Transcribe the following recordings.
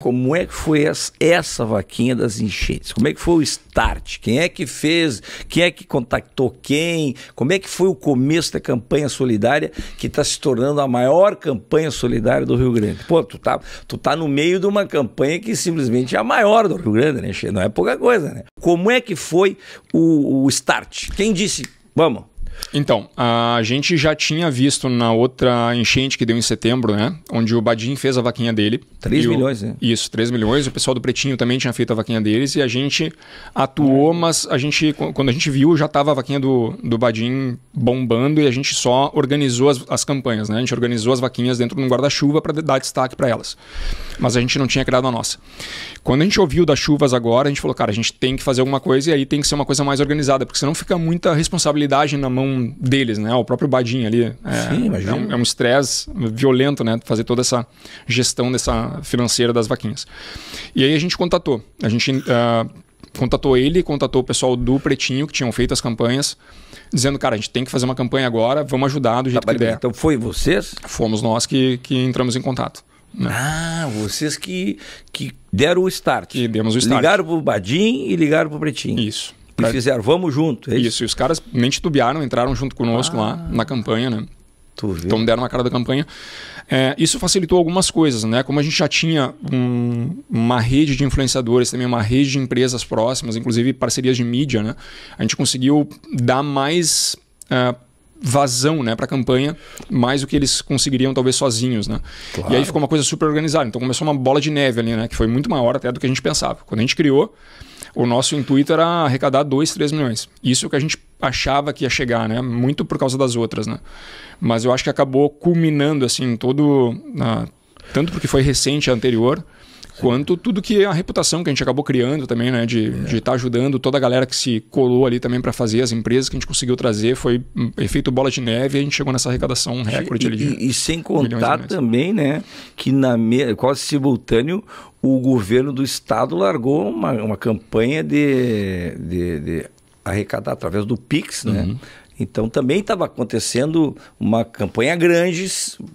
Como é que foi essa vaquinha das enchentes? Como é que foi o start? Quem é que fez? Quem é que contactou quem? Como é que foi o começo da campanha solidária que está se tornando a maior campanha solidária do Rio Grande? Pô, tu tá, tu tá no meio de uma campanha que simplesmente é a maior do Rio Grande, né? Não é pouca coisa, né? Como é que foi o, o start? Quem disse, vamos? Então, a gente já tinha visto na outra enchente que deu em setembro, né? Onde o Badim fez a vaquinha dele. 3 milhões, o... né? Isso, 3 milhões. O pessoal do Pretinho também tinha feito a vaquinha deles e a gente atuou, uhum. mas a gente, quando a gente viu, já estava a vaquinha do, do Badin bombando e a gente só organizou as, as campanhas, né? A gente organizou as vaquinhas dentro de um guarda-chuva para dar destaque para elas. Mas a gente não tinha criado a nossa. Quando a gente ouviu das chuvas agora, a gente falou, cara, a gente tem que fazer alguma coisa e aí tem que ser uma coisa mais organizada, porque senão fica muita responsabilidade na mão um deles, né? O próprio Badinho ali. É, Sim, imagina. É um estresse é um violento, né? Fazer toda essa gestão dessa financeira das vaquinhas. E aí a gente contatou. A gente uh, contatou ele, contatou o pessoal do Pretinho, que tinham feito as campanhas, dizendo, cara, a gente tem que fazer uma campanha agora, vamos ajudar do jeito tá, que der. Então foi vocês? Fomos nós que, que entramos em contato. Né? Ah, vocês que, que deram o start. Que demos o start. Ligaram pro Badim e ligaram pro Pretinho. Isso pra... e fizeram, vamos junto. É isso? isso, e os caras nem titubearam, entraram junto conosco ah. lá na campanha, né? Então deram uma cara da campanha. É, isso facilitou algumas coisas, né? Como a gente já tinha um, uma rede de influenciadores, também uma rede de empresas próximas, inclusive parcerias de mídia, né? A gente conseguiu dar mais uh, vazão né, para a campanha, mais do que eles conseguiriam talvez sozinhos. Né? Claro. E aí ficou uma coisa super organizada. Então começou uma bola de neve ali, né? Que foi muito maior até do que a gente pensava. Quando a gente criou, o nosso intuito era arrecadar 2, 3 milhões. Isso que a gente achava que ia chegar, né? Muito por causa das outras, né? Mas eu acho que acabou culminando, assim, todo... Ah, tanto porque foi recente a anterior, quanto tudo que a reputação que a gente acabou criando também, né? De é. estar tá ajudando toda a galera que se colou ali também para fazer as empresas que a gente conseguiu trazer. Foi efeito bola de neve e a gente chegou nessa arrecadação recorde e, ali. E, e sem contar também, né? Que na me... quase simultâneo o governo do estado largou uma, uma campanha de, de, de arrecadar através do Pix, né? Uhum. Então também estava acontecendo uma campanha grande,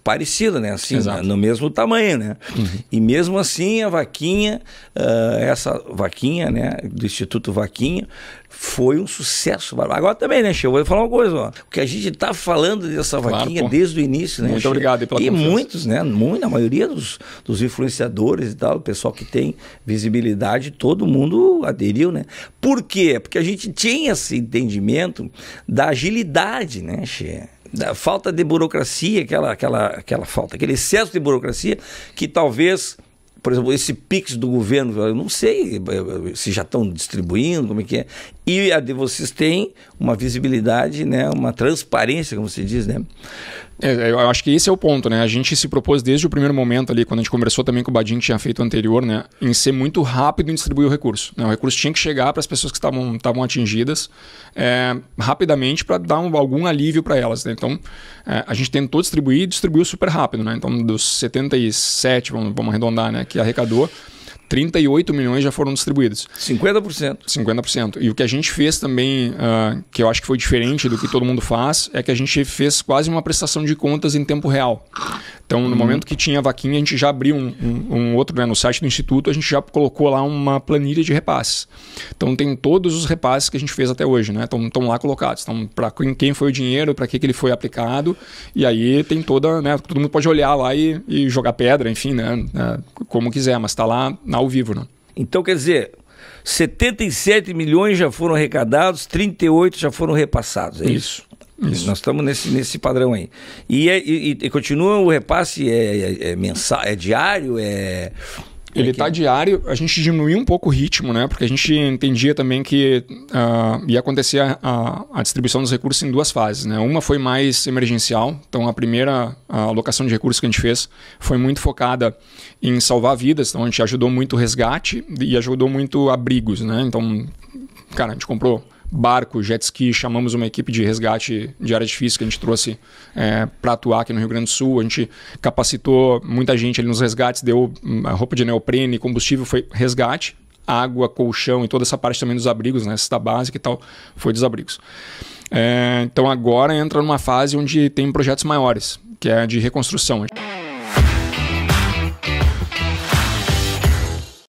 parecida, né? Assim, né? no mesmo tamanho, né? Uhum. E mesmo assim a vaquinha, uh, essa vaquinha, né? Do Instituto Vaquinha, foi um sucesso. Agora também, né, Che? Eu vou falar uma coisa, ó. O que a gente está falando dessa vaquinha desde o início, né? Muito obrigado pela E confiança. muitos, né? Muito, a maioria dos, dos influenciadores e tal, o pessoal que tem visibilidade, todo mundo aderiu, né? Por quê? Porque a gente tinha esse entendimento da agilidade agilidade, né, Xê? Da falta de burocracia, aquela, aquela, aquela falta, aquele excesso de burocracia que talvez por exemplo, esse Pix do governo, eu não sei se já estão distribuindo, como é que é e a de vocês tem uma visibilidade, né, uma transparência, como se diz, né? É, é, eu acho que esse é o ponto, né? A gente se propôs desde o primeiro momento ali, quando a gente conversou também com o Badin, que tinha feito anterior, né? Em ser muito rápido em distribuir o recurso. Né? O recurso tinha que chegar para as pessoas que estavam atingidas é, rapidamente para dar um, algum alívio para elas. Né? Então, é, a gente tentou distribuir e distribuiu super rápido, né? Então, dos 77, vamos, vamos arredondar, né? Que arrecadou, 38 milhões já foram distribuídos. 50%. 50%. E o que a gente fez também, uh, que eu acho que foi diferente do que todo mundo faz, é que a gente fez quase uma prestação de contas em tempo real. Então, no hum. momento que tinha vaquinha, a gente já abriu um, um, um outro, né? no site do Instituto, a gente já colocou lá uma planilha de repasses. Então, tem todos os repasses que a gente fez até hoje, né? Estão lá colocados. Então, para quem foi o dinheiro, para que, que ele foi aplicado. E aí tem toda, né? Todo mundo pode olhar lá e, e jogar pedra, enfim, né? né como quiser, mas está lá ao vivo, né? Então, quer dizer, 77 milhões já foram arrecadados, 38 já foram repassados, é isso? isso? Isso. Nós estamos nesse, nesse padrão aí. E, é, e, e continua o repasse, é, é, é mensal, é diário, é. é Ele está diário, a gente diminuiu um pouco o ritmo, né? Porque a gente entendia também que uh, ia acontecer a, a, a, distribuição dos recursos em duas fases, né? Uma foi mais emergencial, então a primeira alocação de recursos que a gente fez foi muito focada em salvar vidas, então a gente ajudou muito o resgate e ajudou muito abrigos, né? Então, cara, a gente comprou barco, jet ski, chamamos uma equipe de resgate de área difícil que a gente trouxe é, para atuar aqui no Rio Grande do Sul. A gente capacitou muita gente ali nos resgates, deu hum, roupa de neoprene, combustível, foi resgate, água, colchão e toda essa parte também dos abrigos, né? Cesta básica e tal, foi dos abrigos. É, então agora entra numa fase onde tem projetos maiores, que é de reconstrução.